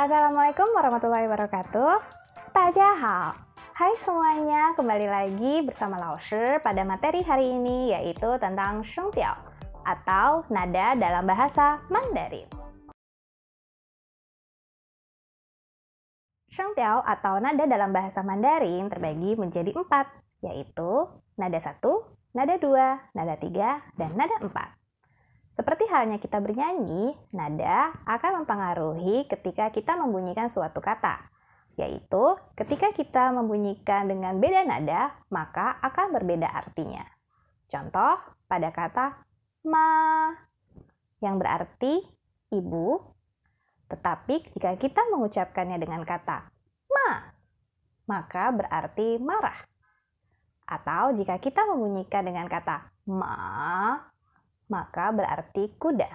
Assalamualaikum warahmatullahi wabarakatuh. Tajahal. Hai semuanya, kembali lagi bersama Laoshi pada materi hari ini yaitu tentang shengtiao atau nada dalam bahasa Mandarin. Shengtiao atau nada dalam bahasa Mandarin terbagi menjadi empat, yaitu nada satu, nada dua, nada tiga, dan nada empat. Seperti halnya kita bernyanyi, nada akan mempengaruhi ketika kita membunyikan suatu kata. Yaitu, ketika kita membunyikan dengan beda nada, maka akan berbeda artinya. Contoh, pada kata ma yang berarti ibu. Tetapi jika kita mengucapkannya dengan kata ma, maka berarti marah. Atau jika kita membunyikan dengan kata ma, maka berarti kuda.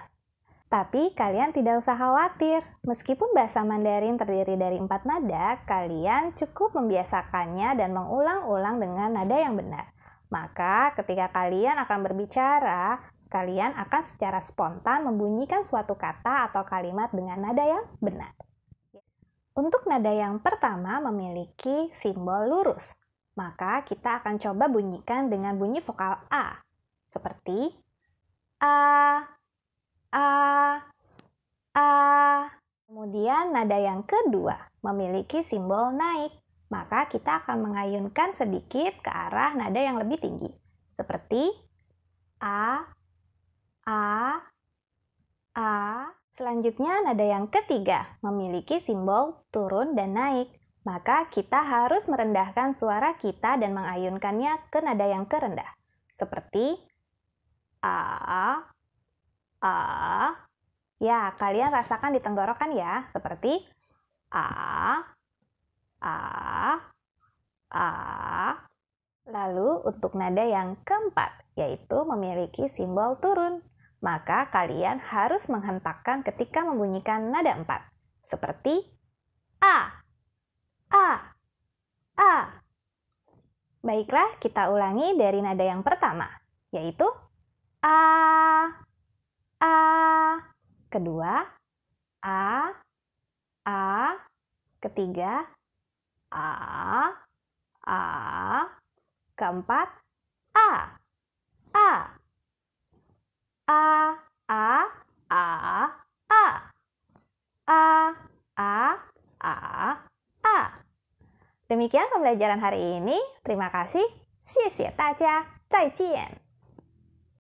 Tapi kalian tidak usah khawatir, meskipun bahasa Mandarin terdiri dari empat nada, kalian cukup membiasakannya dan mengulang-ulang dengan nada yang benar. Maka ketika kalian akan berbicara, kalian akan secara spontan membunyikan suatu kata atau kalimat dengan nada yang benar. Untuk nada yang pertama memiliki simbol lurus, maka kita akan coba bunyikan dengan bunyi vokal A, seperti a a a. Kemudian nada yang kedua memiliki simbol naik, maka kita akan mengayunkan sedikit ke arah nada yang lebih tinggi, seperti a a a. Selanjutnya nada yang ketiga memiliki simbol turun dan naik, maka kita harus merendahkan suara kita dan mengayunkannya ke nada yang kerendah, seperti Ya, kalian rasakan di tenggorokan ya, seperti a a a. Lalu untuk nada yang keempat yaitu memiliki simbol turun. Maka kalian harus menghentakkan ketika membunyikan nada empat seperti a a a. Baiklah, kita ulangi dari nada yang pertama yaitu a kedua A, A, ketiga A, A, keempat A, A, A, A, A, A, A, A, A, A. Demikian pembelajaran hari ini. Terima kasih. 谢谢大家，再见。